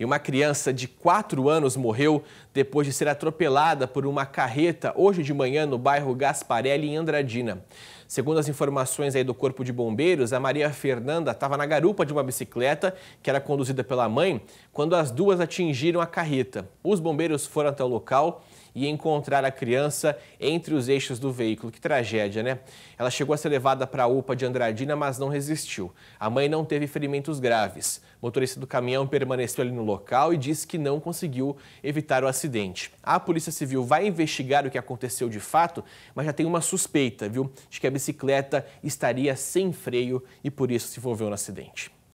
E uma criança de 4 anos morreu depois de ser atropelada por uma carreta hoje de manhã no bairro Gasparelli, em Andradina. Segundo as informações aí do Corpo de Bombeiros, a Maria Fernanda estava na garupa de uma bicicleta que era conduzida pela mãe quando as duas atingiram a carreta. Os bombeiros foram até o local e encontrar a criança entre os eixos do veículo. Que tragédia, né? Ela chegou a ser levada para a UPA de Andradina, mas não resistiu. A mãe não teve ferimentos graves. O motorista do caminhão permaneceu ali no local e disse que não conseguiu evitar o acidente. A Polícia Civil vai investigar o que aconteceu de fato, mas já tem uma suspeita, viu, de que a bicicleta estaria sem freio e por isso se envolveu no acidente.